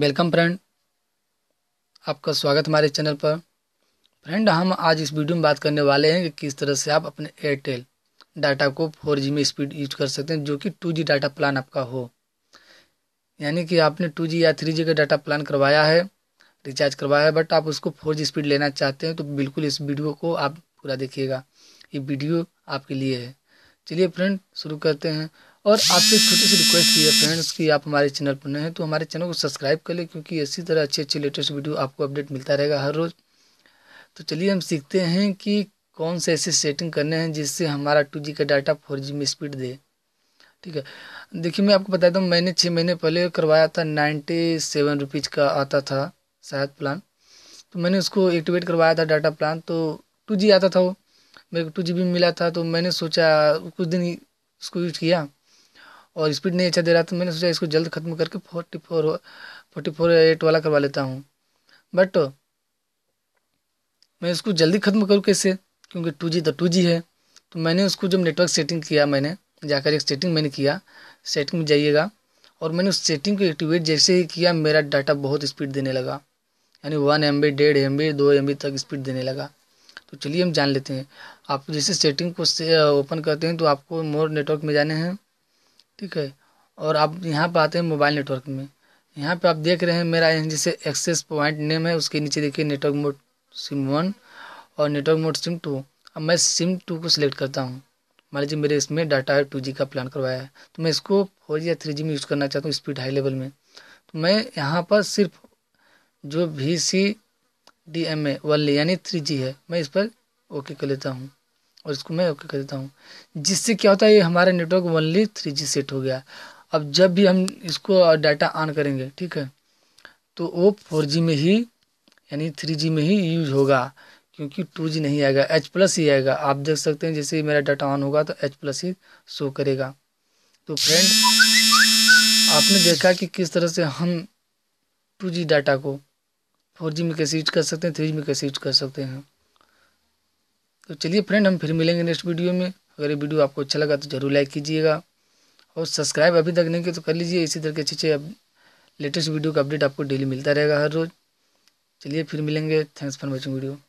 welcome friend आपका स्वागत हमारे चैनल पर फ्रेंड हम आज इस वीडियो में बात करने वाले हैं कि किस तरह से आप अपने एयरटेल डाटा को फोर जी में स्पीड यूज कर सकते हैं जो कि टू जी डाटा प्लान आपका हो यानी कि आपने टू जी या थ्री जी का डाटा प्लान करवाया है रिचार्ज करवाया है बट आप उसको फोर जी स्पीड लेना चाहते हैं तो बिल्कुल इस वीडियो को आप पूरा देखिएगा ये वीडियो आपके लिए है चलिए फ्रेंड शुरू करते हैं और आपसे एक छोटी सी रिक्वेस्ट की है फ्रेंड्स कि आप हमारे चैनल पर नए हैं तो हमारे चैनल को सब्सक्राइब कर लें क्योंकि इसी तरह अच्छी अच्छी लेटेस्ट वीडियो आपको अपडेट मिलता रहेगा हर रोज़ तो चलिए हम सीखते हैं कि कौन से ऐसे सेटिंग करने हैं जिससे हमारा टू का डाटा फोर में स्पीड दे ठीक है देखिए मैं आपको बता दूँ मैंने छः महीने पहले करवाया था नाइन्टी सेवन रुपीज़ का आता था शायद प्लान तो मैंने उसको एक्टिवेट करवाया था डाटा प्लान तो टू आता था वो मेरे को टू मिला था तो मैंने सोचा कुछ दिन उसको यूज किया और स्पीड नहीं अच्छा दे रहा था तो मैंने सोचा इसको जल्द ख़त्म करके forty four forty four eight वाला करवा लेता हूँ बट मैं इसको जल्दी ख़त्म करूँ कैसे क्योंकि टू जी तो टू जी है तो मैंने उसको जब नेटवर्क सेटिंग किया मैंने जाकर एक सेटिंग मैंने किया सेटिंग में जाइएगा और मैंने उस सेटिंग को एक्टिवेट जैसे ही किया मेरा डाटा बहुत स्पीड देने लगा यानी वन एम बी डेढ़ एम बी दो एम बी तक स्पीड देने लगा तो चलिए हम जान लेते हैं आप जैसे सेटिंग को से ओपन करते हैं तो आपको मोर नेटवर्क में जाने हैं ठीक है और आप यहाँ पर आते हैं मोबाइल नेटवर्क में यहाँ पे आप देख रहे हैं मेरा जैसे एक्सेस पॉइंट नेम है उसके नीचे देखिए नेटवर्क मोड सिम वन और नेटवर्क मोड सिम टू अब मैं सिम टू को सिलेक्ट करता हूँ मान लीजिए मेरे इसमें डाटा है टू जी का प्लान करवाया है तो मैं इसको फोर जी या थ्री जी में यूज़ करना चाहता हूँ स्पीड हाई लेवल में तो मैं यहाँ पर सिर्फ जो V C D M A वाले यानी थ्री जी है मैं इस पर ओके कर लेता हूँ और इसको मैं ओके कर देता हूँ जिससे क्या होता है ये हमारा network only three G set हो गया अब जब भी हम इसको डाटा ऑन करेंगे ठीक है तो वो फोर जी में ही यानी थ्री जी में ही यूज होगा क्योंकि टू जी नहीं आएगा एच प्लस ही आएगा आप देख सकते हैं जैसे ही मेरा डाटा ऑन होगा तो एच प्लस ही शो करेगा तो फ्रेंड आपने देखा कि किस तरह से हम टू जी डाटा को फोर जी में कैसे यूज कर सकते हैं थ्री जी में कैसे यूज कर सकते हैं तो चलिए फ्रेंड हम फिर मिलेंगे नेक्स्ट वीडियो में अगर ये वीडियो आपको अच्छा लगा तो जरूर लाइक कीजिएगा और सब्सक्राइब अभी तक नहीं किया तो कर लीजिए इसी तरह के अच्छे अच्छे लेटेस्ट वीडियो का अपडेट आपको डेली मिलता रहेगा हर रोज़ चलिए फिर मिलेंगे थैंक्स फॉर वॉचिंग वीडियो